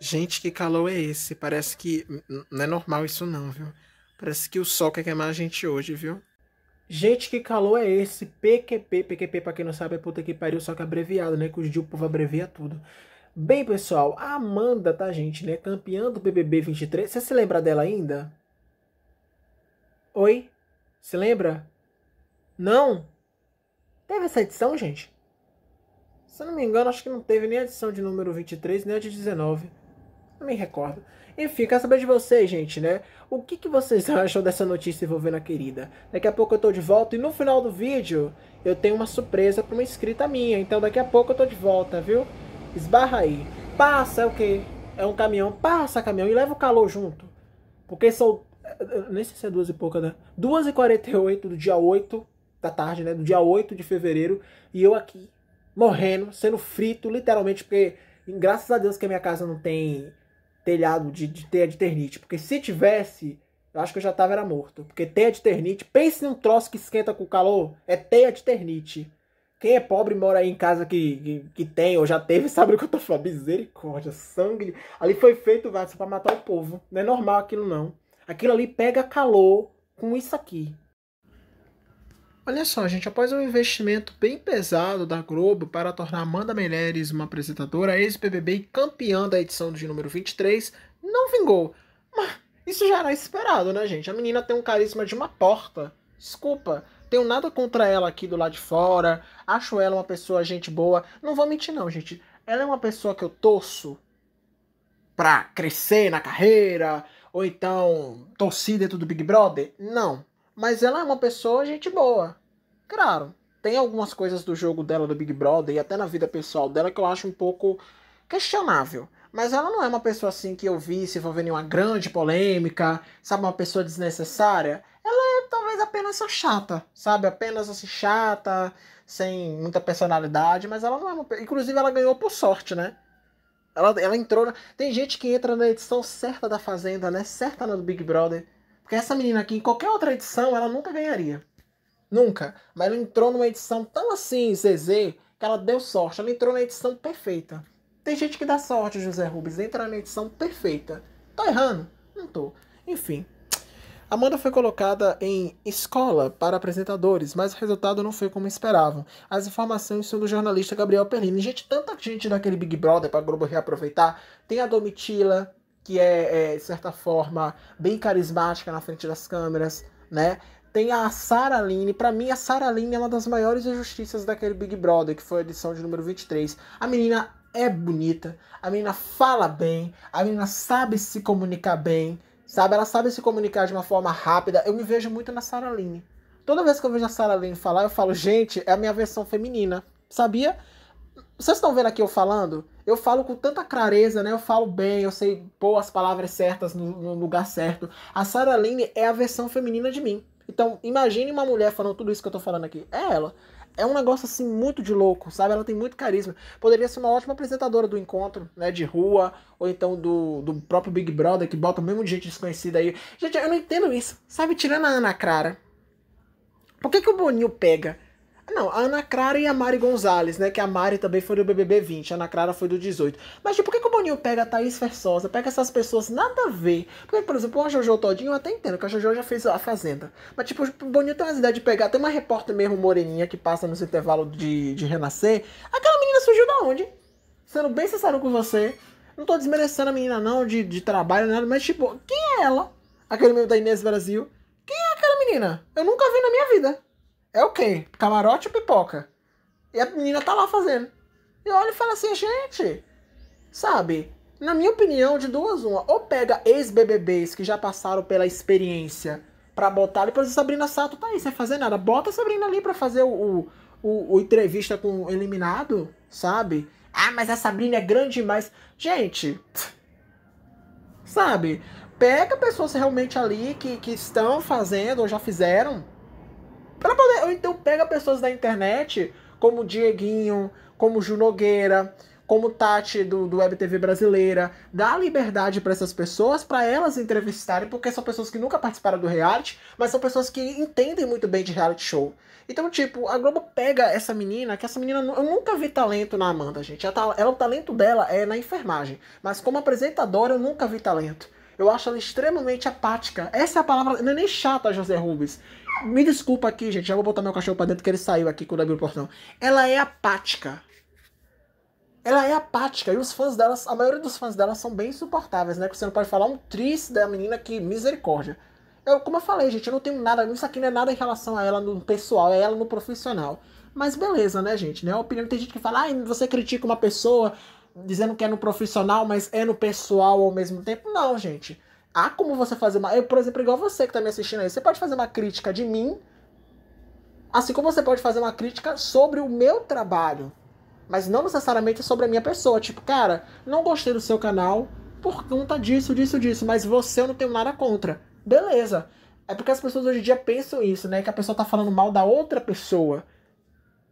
Gente, que calor é esse? Parece que. Não é normal isso, não, viu? Parece que o sol quer queimar a gente hoje, viu? Gente, que calor é esse? PQP. PQP, pra quem não sabe, é puta que pariu, só que abreviado, né? Que os dias o povo abrevia tudo. Bem, pessoal, a Amanda, tá, gente, né? Campeã do BBB 23. Você se lembra dela ainda? Oi? Se lembra? Não? Teve essa edição, gente? Se eu não me engano, acho que não teve nem a edição de número 23, nem a de 19. Não me recordo. Enfim, quero saber de vocês, gente, né? O que, que vocês acham dessa notícia envolvendo a querida? Daqui a pouco eu tô de volta e no final do vídeo eu tenho uma surpresa pra uma inscrita minha. Então daqui a pouco eu tô de volta, viu? Esbarra aí. Passa é o quê? É um caminhão. Passa caminhão e leva o calor junto. Porque são. Nem sei se é duas e pouca, né? quarenta e oito do dia 8 da tarde, né? Do dia 8 de fevereiro. E eu aqui, morrendo, sendo frito, literalmente, porque graças a Deus que a minha casa não tem telhado de, de teia de ternite. Porque se tivesse, eu acho que eu já tava era morto. Porque teia de ternite, pense num troço que esquenta com calor, é teia de ternite. Quem é pobre mora aí em casa que, que, que tem ou já teve, sabe o que eu tô falando? Misericórdia, sangue. Ali foi feito vaso para matar o povo. Não é normal aquilo não. Aquilo ali pega calor com isso aqui. Olha só, gente, após um investimento bem pesado da Globo para tornar Amanda Meireles uma apresentadora ex-BBB campeã da edição de número 23, não vingou. Mas isso já era esperado, né, gente? A menina tem um carisma de uma porta. Desculpa, tenho nada contra ela aqui do lado de fora. Acho ela uma pessoa, gente boa. Não vou mentir, não, gente. Ela é uma pessoa que eu torço pra crescer na carreira, ou então torcida dentro do Big Brother? Não. Mas ela é uma pessoa gente boa. Claro, tem algumas coisas do jogo dela do Big Brother e até na vida pessoal dela que eu acho um pouco questionável. Mas ela não é uma pessoa assim que eu vi se envolvendo em uma grande polêmica, sabe? Uma pessoa desnecessária. Ela é talvez apenas só chata, sabe? Apenas assim, chata, sem muita personalidade, mas ela não é uma. Inclusive, ela ganhou por sorte, né? Ela, ela entrou. Na... Tem gente que entra na edição certa da Fazenda, né? Certa na do Big Brother. Porque essa menina aqui, em qualquer outra edição, ela nunca ganharia. Nunca. Mas ela entrou numa edição tão assim, ZZ, que ela deu sorte. Ela entrou na edição perfeita. Tem gente que dá sorte, José Rubens. Entra na edição perfeita. Tô errando? Não tô. Enfim. Amanda foi colocada em escola para apresentadores, mas o resultado não foi como esperavam. As informações são do jornalista Gabriel Perlini. Gente, tanta gente daquele Big Brother para Globo reaproveitar. Tem a Domitila, que é, é, de certa forma, bem carismática na frente das câmeras, né? Tem a Sarah Line, para mim a Sarah Line é uma das maiores injustiças daquele Big Brother, que foi a edição de número 23. A menina é bonita, a menina fala bem, a menina sabe se comunicar bem, sabe? Ela sabe se comunicar de uma forma rápida. Eu me vejo muito na Sarah Line. Toda vez que eu vejo a Sarah Line falar, eu falo, gente, é a minha versão feminina, sabia? Vocês estão vendo aqui eu falando? eu falo com tanta clareza, né? Eu falo bem, eu sei pôr as palavras certas no, no lugar certo. A Sarah Lane é a versão feminina de mim. Então, imagine uma mulher falando tudo isso que eu tô falando aqui. É ela. É um negócio assim muito de louco, sabe? Ela tem muito carisma. Poderia ser uma ótima apresentadora do encontro, né? De rua, ou então do, do próprio Big Brother, que bota o mesmo de gente desconhecida aí. Gente, eu não entendo isso. Sabe, tirando a Ana Clara. Por que, que o Boninho pega não, a Ana Clara e a Mari Gonzalez, né? Que a Mari também foi do BBB 20, a Ana Clara foi do 18. Mas tipo, por que, que o Boninho pega a Thaís Versosa, pega essas pessoas nada a ver? Porque, por exemplo, a Jojo Todinho eu até entendo, que a Jojo já fez a Fazenda. Mas tipo, o Boninho tem umas ideias de pegar, tem uma repórter mesmo moreninha que passa nos intervalo de, de Renascer. Aquela menina surgiu da onde? Sendo bem sincero com você, não tô desmerecendo a menina não, de, de trabalho, nada, mas tipo, quem é ela? Aquele meio da Inês Brasil. Quem é aquela menina? Eu nunca vi na minha vida. É o quê? Camarote ou pipoca? E a menina tá lá fazendo. E olha e fala assim, gente, sabe? Na minha opinião, de duas uma, ou pega ex-BBBs que já passaram pela experiência pra botar ali, por exemplo, Sabrina Sato tá aí sem fazer nada. Bota a Sabrina ali pra fazer o, o, o, o entrevista com o eliminado, sabe? Ah, mas a Sabrina é grande demais. Gente, sabe? Pega pessoas realmente ali que, que estão fazendo ou já fizeram Pra poder, ou então pega pessoas da internet, como Dieguinho, como Ju Nogueira, como Tati do, do Web TV brasileira, dá liberdade para essas pessoas, para elas entrevistarem, porque são pessoas que nunca participaram do reality, mas são pessoas que entendem muito bem de reality show. Então, tipo, a Globo pega essa menina, que essa menina eu nunca vi talento na Amanda, gente. Ela, ela o talento dela é na enfermagem, mas como apresentadora eu nunca vi talento. Eu acho ela extremamente apática. Essa é a palavra, não é nem chata, José Rubens. Me desculpa aqui, gente. Já vou botar meu cachorro pra dentro que ele saiu aqui quando abriu o portão. Ela é apática. Ela é apática. E os fãs dela, a maioria dos fãs dela são bem insuportáveis, né? Que você não pode falar um triste da menina que misericórdia. Eu, como eu falei, gente, eu não tenho nada. Isso aqui não é nada em relação a ela no pessoal, é ela no profissional. Mas beleza, né, gente? Né? É a opinião tem gente que fala, ah, você critica uma pessoa dizendo que é no profissional, mas é no pessoal ao mesmo tempo. Não, gente. Há como você fazer uma. Eu, por exemplo, igual você que está me assistindo aí, você pode fazer uma crítica de mim, assim como você pode fazer uma crítica sobre o meu trabalho. Mas não necessariamente sobre a minha pessoa. Tipo, cara, não gostei do seu canal por conta disso, disso, disso. Mas você eu não tenho nada contra. Beleza. É porque as pessoas hoje em dia pensam isso, né? Que a pessoa tá falando mal da outra pessoa.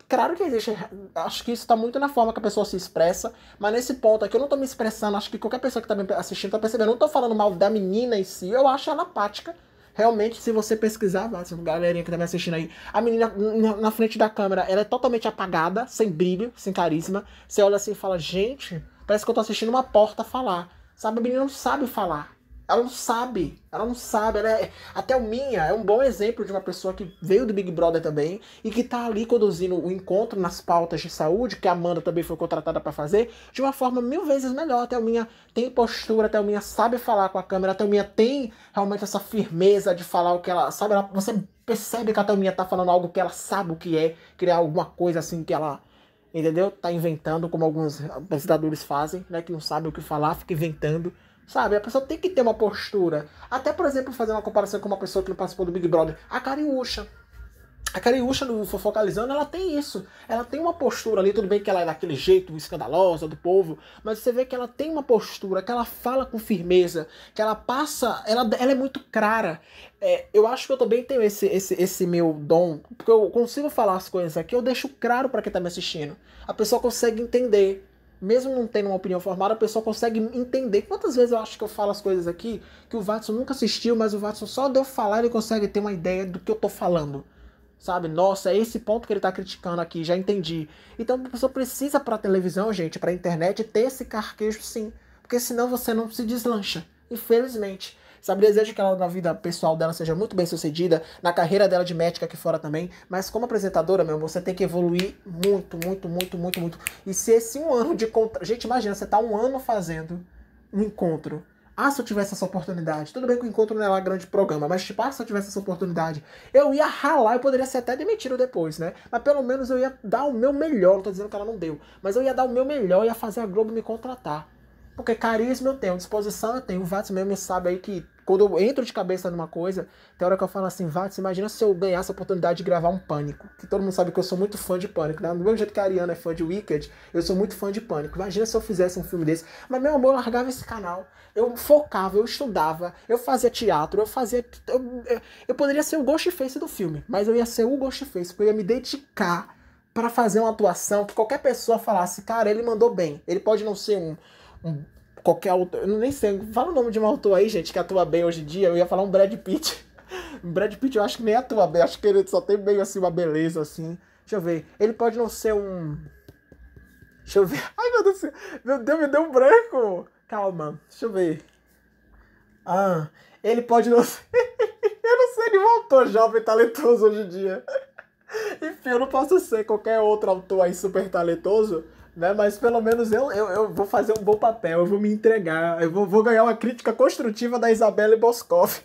Claro que existe. Acho que isso está muito na forma que a pessoa se expressa. Mas nesse ponto aqui eu não estou me expressando. Acho que qualquer pessoa que está assistindo está percebendo. Eu não estou falando mal da menina em si. Eu acho ela apática. Realmente, se você pesquisar, galerinha que tá me assistindo aí, a menina na frente da câmera, ela é totalmente apagada, sem brilho, sem carisma. Você olha assim e fala, gente, parece que eu tô assistindo uma porta falar. Sabe, a menina não sabe falar. Ela não sabe, ela não sabe. Ela é, até o Minha é um bom exemplo de uma pessoa que veio do Big Brother também e que tá ali conduzindo o encontro nas pautas de saúde, que a Amanda também foi contratada para fazer, de uma forma mil vezes melhor. Até o Minha tem postura, até o Minha sabe falar com a câmera, até o Minha tem realmente essa firmeza de falar o que ela sabe. Ela, você percebe que a Thelminha tá falando algo que ela sabe o que é, criar alguma coisa assim que ela entendeu? Tá inventando, como alguns apresentadores fazem, né? Que não sabem o que falar, fica inventando. Sabe? A pessoa tem que ter uma postura. Até, por exemplo, fazer uma comparação com uma pessoa que não participou do Big Brother, a Cariúcha. A Cariúcha, no Fofocalizando, ela tem isso. Ela tem uma postura ali, tudo bem que ela é daquele jeito escandalosa do povo, mas você vê que ela tem uma postura, que ela fala com firmeza, que ela passa, ela, ela é muito clara. É, eu acho que eu também tenho esse, esse, esse meu dom, porque eu consigo falar as coisas aqui, eu deixo claro para quem tá me assistindo. A pessoa consegue entender mesmo não tendo uma opinião formada, a pessoa consegue entender. Quantas vezes eu acho que eu falo as coisas aqui que o Watson nunca assistiu, mas o Watson só de eu falar ele consegue ter uma ideia do que eu tô falando. Sabe? Nossa, é esse ponto que ele tá criticando aqui, já entendi. Então a pessoa precisa pra televisão, gente, pra internet, ter esse carquejo sim. Porque senão você não se deslancha, infelizmente sabe? Desejo que ela, na vida pessoal dela, seja muito bem sucedida, na carreira dela de médica aqui fora também. Mas como apresentadora, meu, você tem que evoluir muito, muito, muito, muito, muito. E se esse um ano de contra. Gente, imagina, você tá um ano fazendo um encontro. Ah, se eu tivesse essa oportunidade. Tudo bem que o encontro não é lá grande programa, mas tipo, ah, se eu tivesse essa oportunidade, eu ia ralar, eu poderia ser até demitido depois, né? Mas pelo menos eu ia dar o meu melhor. Não tô dizendo que ela não deu, mas eu ia dar o meu melhor, ia fazer a Globo me contratar. Porque carisma eu tenho, disposição eu tenho. O Vatos mesmo sabe aí que quando eu entro de cabeça numa coisa, tem hora que eu falo assim, Vatos, imagina se eu ganhasse a oportunidade de gravar um Pânico. Que todo mundo sabe que eu sou muito fã de Pânico. Né? Do mesmo jeito que a Ariana é fã de Wicked, eu sou muito fã de Pânico. Imagina se eu fizesse um filme desse. Mas, meu amor, eu largava esse canal. Eu focava, eu estudava, eu fazia teatro, eu fazia... Eu, eu, eu poderia ser o Ghostface do filme, mas eu ia ser o Ghostface, porque eu ia me dedicar para fazer uma atuação que qualquer pessoa falasse, cara, ele mandou bem. Ele pode não ser um qualquer autor. Eu nem sei. Fala o nome de um autor aí, gente, que atua bem hoje em dia. Eu ia falar um Brad Pitt. Brad Pitt eu acho que nem atua bem. Acho que ele só tem meio assim uma beleza assim. Deixa eu ver. Ele pode não ser um. Deixa eu ver. Ai, meu Deus do céu. Meu Deus, me deu um branco. Calma. Deixa eu ver. Ah, ele pode não ser. eu não sei nenhum autor jovem talentoso hoje em dia. Enfim, eu não posso ser qualquer outro autor aí super talentoso né? Mas pelo menos eu, eu, eu vou fazer um bom papel, eu vou me entregar, eu vou, vou ganhar uma crítica construtiva da Isabelle Boscov.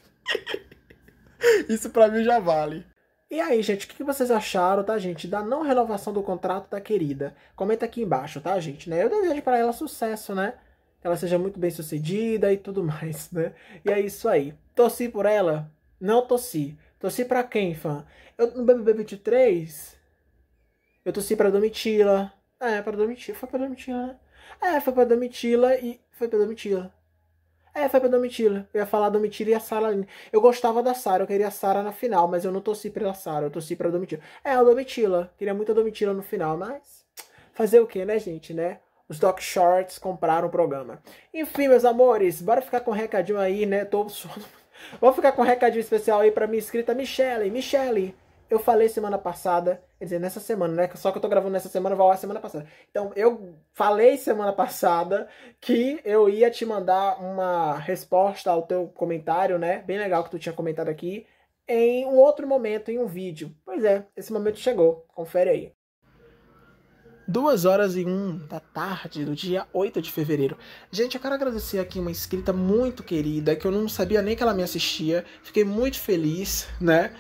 Isso para mim já vale. E aí, gente, o que vocês acharam, tá, gente, da não renovação do contrato da querida? Comenta aqui embaixo, tá, gente, né? Eu desejo para ela sucesso, né? Que ela seja muito bem sucedida e tudo mais, né? E é isso aí. Torci por ela? Não torci. Torci pra quem, fã? Eu no BBB 23? Eu torci pra Domitila. É, pra Domitila. Foi pra Domitila, né? É, foi pra Domitila e. Foi pra Domitila. É, foi pra Domitila. Eu ia falar Domitila e a Sara. Eu gostava da Sara, eu queria a Sara na final, mas eu não torci pela Sara, eu torci pra Domitila. É, a Domitila. Queria muito a Domitila no final, mas. Fazer o que, né, gente, né? Os Doc Shorts compraram o programa. Enfim, meus amores, bora ficar com um recadinho aí, né? Tô Vou ficar com um recadinho especial aí pra minha inscrita Michele. Michele, eu falei semana passada Quer dizer, nessa semana, né? Só que eu tô gravando nessa semana, vai lá semana passada. Então, eu falei semana passada que eu ia te mandar uma resposta ao teu comentário, né? Bem legal que tu tinha comentado aqui. Em um outro momento, em um vídeo. Pois é, esse momento chegou. Confere aí. Duas horas e um da tarde do dia 8 de fevereiro. Gente, eu quero agradecer aqui uma inscrita muito querida, que eu não sabia nem que ela me assistia. Fiquei muito feliz, né?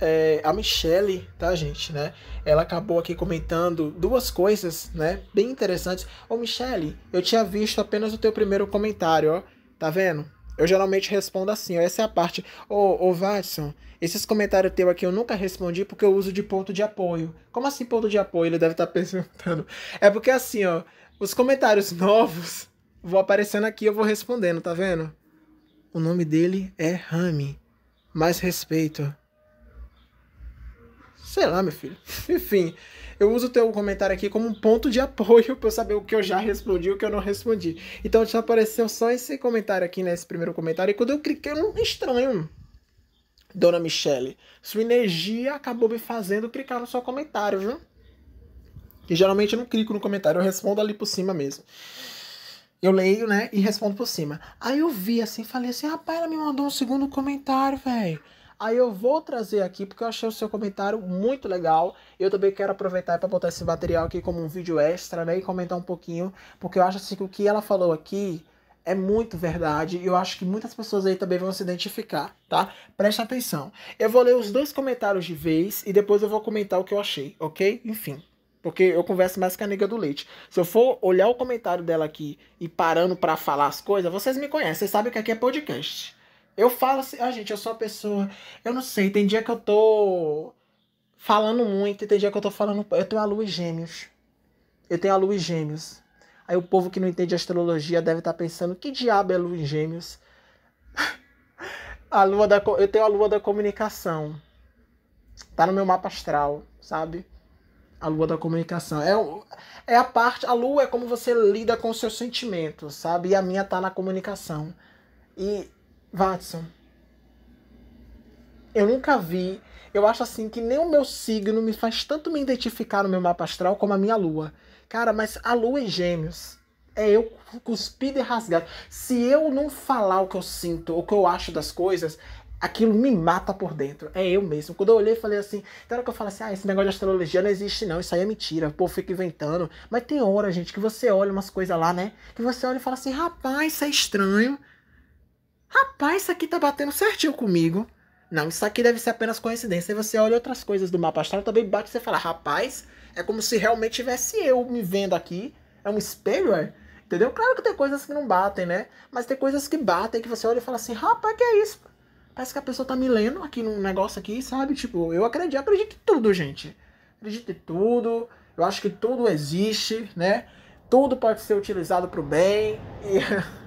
é, a Michelle, tá, gente, né? Ela acabou aqui comentando duas coisas, né? Bem interessantes. Ô, Michelle, eu tinha visto apenas o teu primeiro comentário, ó. Tá vendo? Eu geralmente respondo assim, ó. Essa é a parte. Ô, ô, Watson, esses comentários teu aqui eu nunca respondi porque eu uso de ponto de apoio. Como assim ponto de apoio? Ele deve estar tá perguntando. É porque assim, ó. Os comentários novos vão aparecendo aqui eu vou respondendo, tá vendo? O nome dele é Rami. Mais respeito. Sei lá, meu filho. Enfim, eu uso o teu comentário aqui como um ponto de apoio para eu saber o que eu já respondi e o que eu não respondi. Então já apareceu só esse comentário aqui, nesse né, primeiro comentário, e quando eu cliquei, eu não estranho. Dona Michele, sua energia acabou me fazendo clicar no seu comentário, viu? E geralmente eu não clico no comentário, eu respondo ali por cima mesmo. Eu leio, né, e respondo por cima. Aí eu vi assim, falei assim, rapaz, ela me mandou um segundo comentário, velho. Aí eu vou trazer aqui porque eu achei o seu comentário muito legal. Eu também quero aproveitar para botar esse material aqui como um vídeo extra, né? E comentar um pouquinho, porque eu acho assim que o que ela falou aqui é muito verdade e eu acho que muitas pessoas aí também vão se identificar, tá? Presta atenção. Eu vou ler os dois comentários de vez e depois eu vou comentar o que eu achei, ok? Enfim. Porque eu converso mais com a nega do leite. Se eu for olhar o comentário dela aqui e parando para falar as coisas, vocês me conhecem, vocês sabem que aqui é podcast. Eu falo assim, ah, gente, eu sou uma pessoa. Eu não sei, tem dia que eu tô falando muito, tem dia que eu tô falando. Eu tenho a lua e gêmeos. Eu tenho a lua e gêmeos. Aí o povo que não entende astrologia deve estar tá pensando: que diabo é lua e gêmeos? a lua da, eu tenho a lua da comunicação. Tá no meu mapa astral, sabe? A lua da comunicação. É, é a parte. A lua é como você lida com seus sentimentos, sabe? E a minha tá na comunicação. E Watson, eu nunca vi. Eu acho assim que nem o meu signo me faz tanto me identificar no meu mapa astral como a minha lua. Cara, mas a lua em gêmeos é eu cuspido e rasgado. Se eu não falar o que eu sinto, o que eu acho das coisas, aquilo me mata por dentro. É eu mesmo. Quando eu olhei, falei assim. Tem hora que eu falo assim: ah, esse negócio de astrologia não existe, não. Isso aí é mentira. O povo fica inventando. Mas tem hora, gente, que você olha umas coisas lá, né? Que você olha e fala assim: rapaz, isso é estranho. Rapaz, isso aqui tá batendo certinho comigo. Não, isso aqui deve ser apenas coincidência. e você olha outras coisas do mapa astral, também bate e você fala, rapaz, é como se realmente tivesse eu me vendo aqui. É um espelho, é? Entendeu? Claro que tem coisas que não batem, né? Mas tem coisas que batem, que você olha e fala assim, rapaz, que é isso? Parece que a pessoa tá me lendo aqui num negócio aqui, sabe? Tipo, eu acredito, eu acredito em tudo, gente. Acredito em tudo. Eu acho que tudo existe, né? Tudo pode ser utilizado pro bem. E...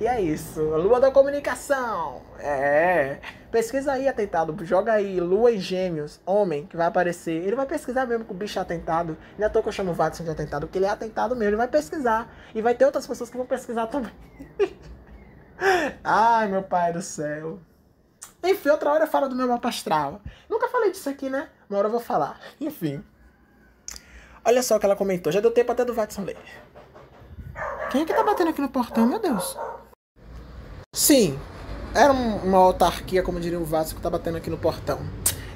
E é isso. Lua da comunicação. É. Pesquisa aí atentado. Joga aí lua e gêmeos, homem, que vai aparecer. Ele vai pesquisar mesmo que o bicho é atentado. Não é à toa que eu chamo o Watson de atentado, porque ele é atentado mesmo. Ele vai pesquisar. E vai ter outras pessoas que vão pesquisar também. Ai, meu pai do céu. Enfim, outra hora eu falo do meu mapa astral. Nunca falei disso aqui, né? Uma hora eu vou falar. Enfim. Olha só o que ela comentou. Já deu tempo até do Watson ler. Quem é que tá batendo aqui no portão, meu Deus? Sim, era uma autarquia, como diria o Vasco, que tá batendo aqui no portão.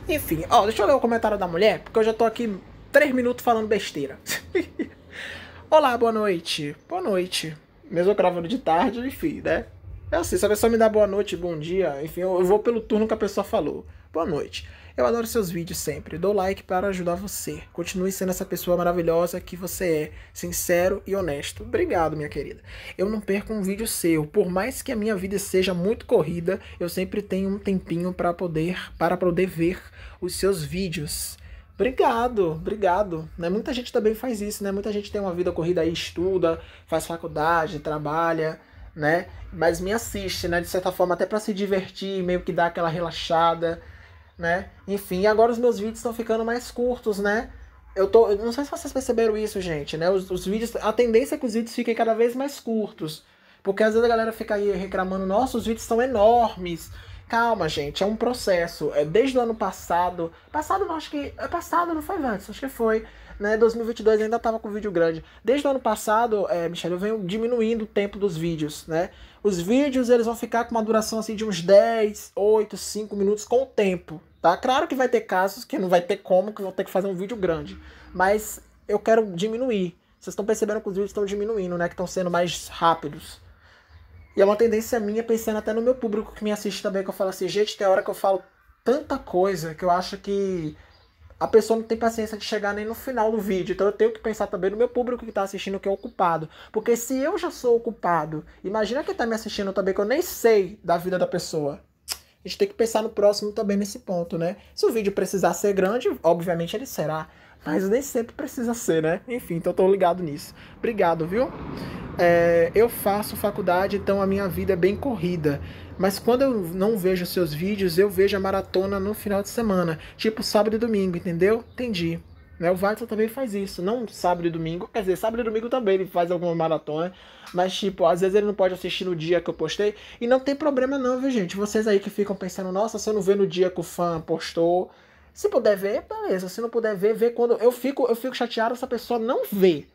Enfim, ó, deixa eu ler o comentário da mulher, porque eu já tô aqui três minutos falando besteira. Olá, boa noite. Boa noite. Mesmo gravando de tarde, enfim, né? É assim, se a pessoa me dá boa noite, bom dia, enfim, eu vou pelo turno que a pessoa falou. Boa noite. Eu adoro seus vídeos sempre, dou like para ajudar você. Continue sendo essa pessoa maravilhosa que você é, sincero e honesto. Obrigado, minha querida. Eu não perco um vídeo seu, por mais que a minha vida seja muito corrida, eu sempre tenho um tempinho para poder para poder ver os seus vídeos. Obrigado, obrigado. Né? Muita gente também faz isso, né? Muita gente tem uma vida corrida aí, estuda, faz faculdade, trabalha, né? Mas me assiste, né? De certa forma, até para se divertir, meio que dar aquela relaxada né? Enfim, agora os meus vídeos estão ficando mais curtos, né? Eu tô, eu não sei se vocês perceberam isso, gente, né? Os, os, vídeos, a tendência é que os vídeos fiquem cada vez mais curtos, porque às vezes a galera fica aí reclamando, nossa, os vídeos são enormes. Calma, gente, é um processo. É desde o ano passado, passado não acho que é passado, não foi antes, acho que foi né? 2022 ainda estava com vídeo grande. Desde o ano passado, é, Michel, eu venho diminuindo o tempo dos vídeos, né? Os vídeos, eles vão ficar com uma duração, assim, de uns 10, 8, 5 minutos com o tempo, tá? Claro que vai ter casos que não vai ter como, que vão ter que fazer um vídeo grande. Mas eu quero diminuir. Vocês estão percebendo que os vídeos estão diminuindo, né? Que estão sendo mais rápidos. E é uma tendência minha, pensando até no meu público que me assiste também, que eu falo assim, gente, tem hora que eu falo tanta coisa que eu acho que a pessoa não tem paciência de chegar nem no final do vídeo. Então eu tenho que pensar também no meu público que está assistindo que é ocupado. Porque se eu já sou ocupado, imagina quem está me assistindo também, que eu nem sei da vida da pessoa. A gente tem que pensar no próximo também nesse ponto, né? Se o vídeo precisar ser grande, obviamente ele será mas nem sempre precisa ser, né? Enfim, então tô ligado nisso. Obrigado, viu? É, eu faço faculdade, então a minha vida é bem corrida. Mas quando eu não vejo seus vídeos, eu vejo a maratona no final de semana, tipo sábado e domingo, entendeu? Entendi. Né? O Watson também faz isso, não sábado e domingo, quer dizer, sábado e domingo também ele faz alguma maratona, mas tipo, às vezes ele não pode assistir no dia que eu postei, e não tem problema não, viu gente? Vocês aí que ficam pensando, nossa, se eu não ver no dia que o fã postou, se puder ver, beleza. Se não puder ver, vê quando. Eu fico, eu fico chateado se a pessoa não vê.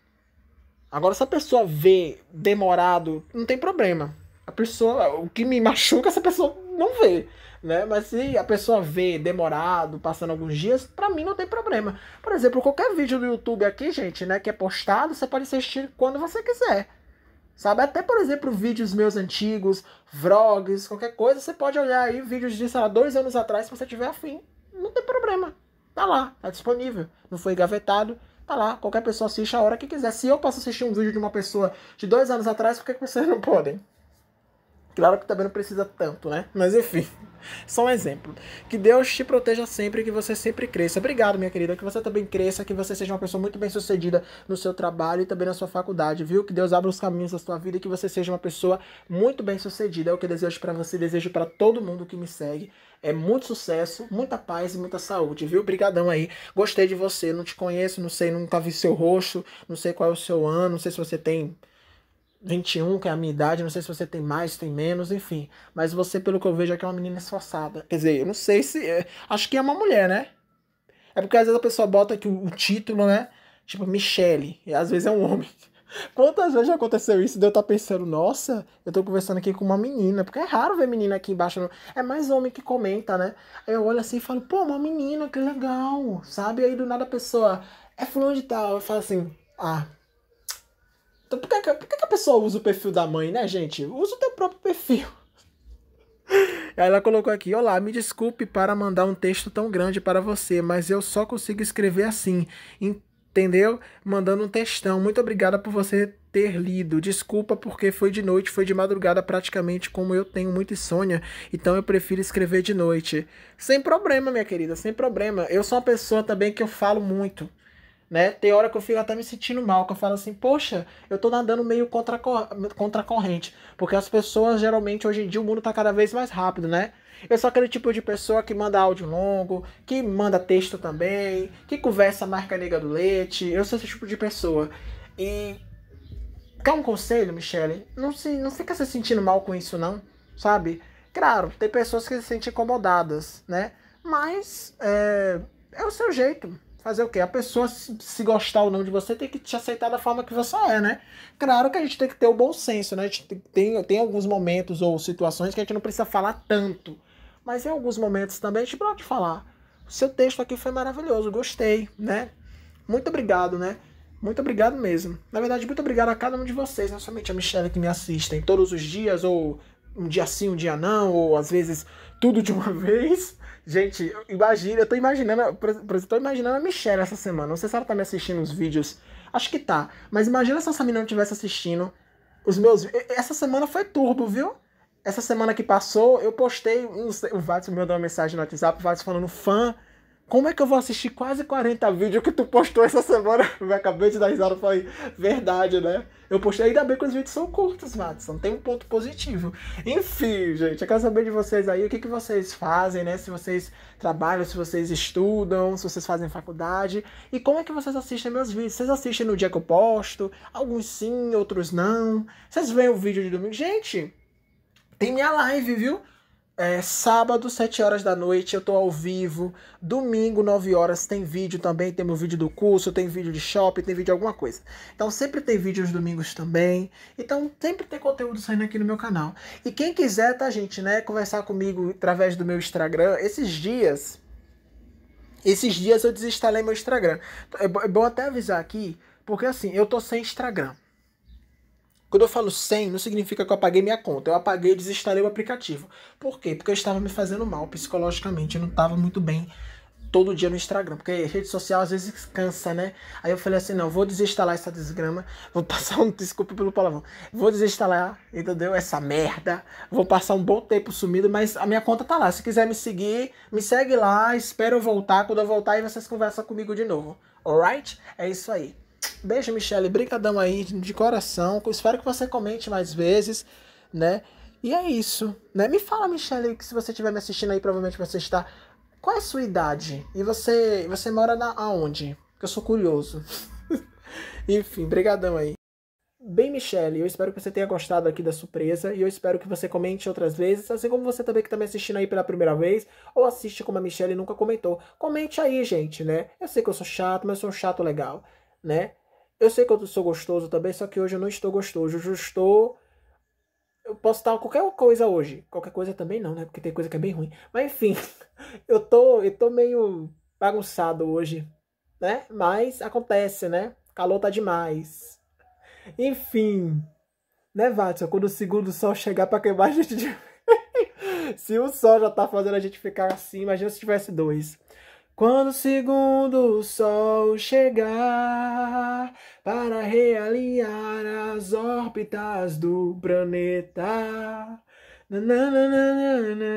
Agora, se a pessoa vê demorado, não tem problema. A pessoa. O que me machuca, é essa pessoa não vê. Né? Mas se a pessoa vê demorado, passando alguns dias, para mim não tem problema. Por exemplo, qualquer vídeo do YouTube aqui, gente, né, que é postado, você pode assistir quando você quiser. Sabe? Até, por exemplo, vídeos meus antigos, vlogs, qualquer coisa, você pode olhar aí vídeos de, sei lá, dois anos atrás, se você tiver afim não tem problema. Tá lá, tá disponível. Não foi gavetado, tá lá. Qualquer pessoa assiste a hora que quiser. Se eu posso assistir um vídeo de uma pessoa de dois anos atrás, por que, que vocês não podem? Claro que também não precisa tanto, né? Mas enfim, só um exemplo. Que Deus te proteja sempre, que você sempre cresça. Obrigado, minha querida. Que você também cresça, que você seja uma pessoa muito bem sucedida no seu trabalho e também na sua faculdade, viu? Que Deus abra os caminhos da sua vida e que você seja uma pessoa muito bem sucedida. É o que eu desejo para você, desejo para todo mundo que me segue. É muito sucesso, muita paz e muita saúde, viu? Brigadão aí. Gostei de você, não te conheço, não sei, nunca tá vi seu rosto, não sei qual é o seu ano, não sei se você tem 21, que é a minha idade, não sei se você tem mais, tem menos, enfim. Mas você, pelo que eu vejo, é que é uma menina esforçada. Quer dizer, eu não sei se. É, acho que é uma mulher, né? É porque às vezes a pessoa bota aqui o, título, né? Tipo, Michele. E às vezes é um homem. Quantas vezes já aconteceu isso de eu estar tá pensando, nossa, eu estou conversando aqui com uma menina, porque é raro ver menina aqui embaixo, é mais homem que comenta, né? Aí eu olho assim e falo, pô, uma menina, que legal, sabe? Aí do nada a pessoa, é fulano de tal, eu falo assim, ah, então por que, por que a pessoa usa o perfil da mãe, né, gente? Usa o teu próprio perfil. Aí ela colocou aqui: Olá, me desculpe para mandar um texto tão grande para você, mas eu só consigo escrever assim. Entendeu? Mandando um textão. Muito obrigada por você ter lido. Desculpa porque foi de noite, foi de madrugada praticamente, como eu tenho muita insônia, então eu prefiro escrever de noite. Sem problema, minha querida, sem problema. Eu sou uma pessoa também que eu falo muito. Né? Tem hora que eu fico até me sentindo mal, que eu falo assim, poxa, eu tô nadando meio contra, contra a corrente. Porque as pessoas, geralmente, hoje em dia, o mundo tá cada vez mais rápido, né? Eu sou aquele tipo de pessoa que manda áudio longo, que manda texto também, que conversa marca nega do leite. Eu sou esse tipo de pessoa. E quer um conselho, Michele? Não, se, não fica se sentindo mal com isso, não, sabe? Claro, tem pessoas que se sentem incomodadas, né? Mas é, é o seu jeito fazer o quê? A pessoa, se gostar ou não de você, tem que te aceitar da forma que você é, né? Claro que a gente tem que ter o bom senso, né? A gente tem, tem alguns momentos ou situações que a gente não precisa falar tanto. Mas em alguns momentos também a gente pode falar. O seu texto aqui foi maravilhoso, gostei, né? Muito obrigado, né? Muito obrigado mesmo. Na verdade, muito obrigado a cada um de vocês, não somente a Michelle que me assistem todos os dias, ou um dia sim, um dia não, ou às vezes tudo de uma vez. Gente, imagina, eu tô imaginando, por exemplo, tô imaginando a Michelle essa semana. Não sei se ela tá me assistindo os vídeos. Acho que tá. Mas imagina se essa menina não estivesse assistindo os meus. Essa semana foi turbo, viu? Essa semana que passou, eu postei. o Vatos me mandou uma mensagem no WhatsApp, o Vatos falando fã como é que eu vou assistir quase 40 vídeos que tu postou essa semana? Eu acabei de dar risada e falei, verdade, né? Eu postei ainda bem que os vídeos são curtos, Não Tem um ponto positivo. Enfim, gente, eu quero saber de vocês aí o que, que vocês fazem, né? Se vocês trabalham, se vocês estudam, se vocês fazem faculdade. E como é que vocês assistem meus vídeos? Vocês assistem no dia que eu posto? Alguns sim, outros não. Vocês veem o vídeo de domingo? Gente, tem minha live, viu? É, sábado, 7 horas da noite, eu tô ao vivo. Domingo, 9 horas, tem vídeo também. Tem meu vídeo do curso, tem vídeo de shopping, tem vídeo de alguma coisa. Então sempre tem vídeo aos domingos também. Então sempre tem conteúdo saindo aqui no meu canal. E quem quiser, tá, gente, né, conversar comigo através do meu Instagram, esses dias. Esses dias eu desinstalei meu Instagram. Então, é, é bom até avisar aqui, porque assim, eu tô sem Instagram. Quando eu falo sem, não significa que eu apaguei minha conta. Eu apaguei e desinstalei o aplicativo. Por quê? Porque eu estava me fazendo mal psicologicamente. Eu não estava muito bem todo dia no Instagram. Porque rede social às vezes cansa, né? Aí eu falei assim: não, vou desinstalar essa desgrama. Vou passar um. Desculpa pelo palavrão. Vou desinstalar, entendeu? Essa merda. Vou passar um bom tempo sumido, mas a minha conta tá lá. Se quiser me seguir, me segue lá. Espero voltar. Quando eu voltar, aí vocês conversam comigo de novo. Alright? É isso aí. Beijo, Michele. Brigadão aí de coração. Espero que você comente mais vezes, né? E é isso, né? Me fala, Michele, que se você estiver me assistindo aí, provavelmente você está. Qual é a sua idade? E você, você mora na, aonde? Porque eu sou curioso. Enfim, brigadão aí. Bem, Michele, eu espero que você tenha gostado aqui da surpresa e eu espero que você comente outras vezes, assim como você também que está me assistindo aí pela primeira vez, ou assiste como a Michele nunca comentou. Comente aí, gente, né? Eu sei que eu sou chato, mas eu sou um chato legal né? Eu sei que eu sou gostoso também, só que hoje eu não estou gostoso. Eu estou. Eu posso estar qualquer coisa hoje. Qualquer coisa também não, né? Porque tem coisa que é bem ruim. Mas enfim, eu tô, eu tô meio bagunçado hoje, né? Mas acontece, né? Calor tá demais. Enfim, né, Watson? Quando o segundo sol chegar para queimar a gente. se o sol já tá fazendo a gente ficar assim, imagina se tivesse dois. Quando o segundo sol chegar para realinhar as órbitas do planeta. Nananana.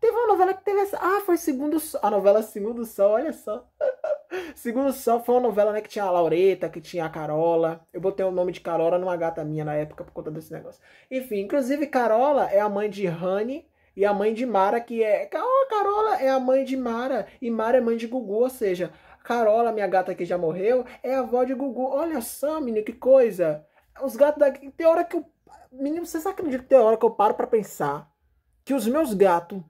Teve uma novela que teve essa. Ah, foi Segundo Sol. A novela Segundo Sol, olha só. Segundo Sol foi uma novela né, que tinha a Laureta, que tinha a Carola. Eu botei o nome de Carola numa gata minha na época por conta desse negócio. Enfim, inclusive Carola é a mãe de Honey e a mãe de Mara, que é. Oh, Carola é a mãe de Mara. E Mara é mãe de Gugu, ou seja, Carola, minha gata que já morreu, é a avó de Gugu. Olha só, menino, que coisa. Os gatos daqui. Tem hora que eu. Menino, vocês acreditam que tem hora que eu paro para pensar que os meus gatos.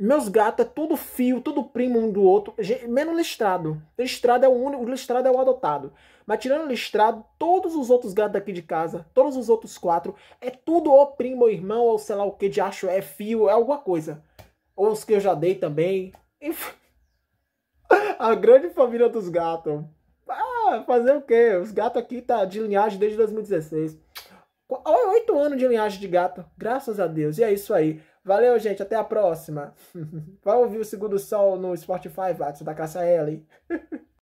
Meus gatos é tudo fio, tudo primo um do outro, menos listrado. Listrado é o único, listrado é o adotado. Mas tirando o listrado, todos os outros gatos daqui de casa, todos os outros quatro, é tudo o primo, ou irmão, ou sei lá o que de acho, é fio, é alguma coisa. Ou os que eu já dei também. A grande família dos gatos. Ah, fazer o quê? Os gatos aqui tá de linhagem desde 2016. Oito anos de linhagem de gato. Graças a Deus. E é isso aí. Valeu, gente. Até a próxima. Vai ouvir o Segundo Sol no Spotify, Vato, da Caça L.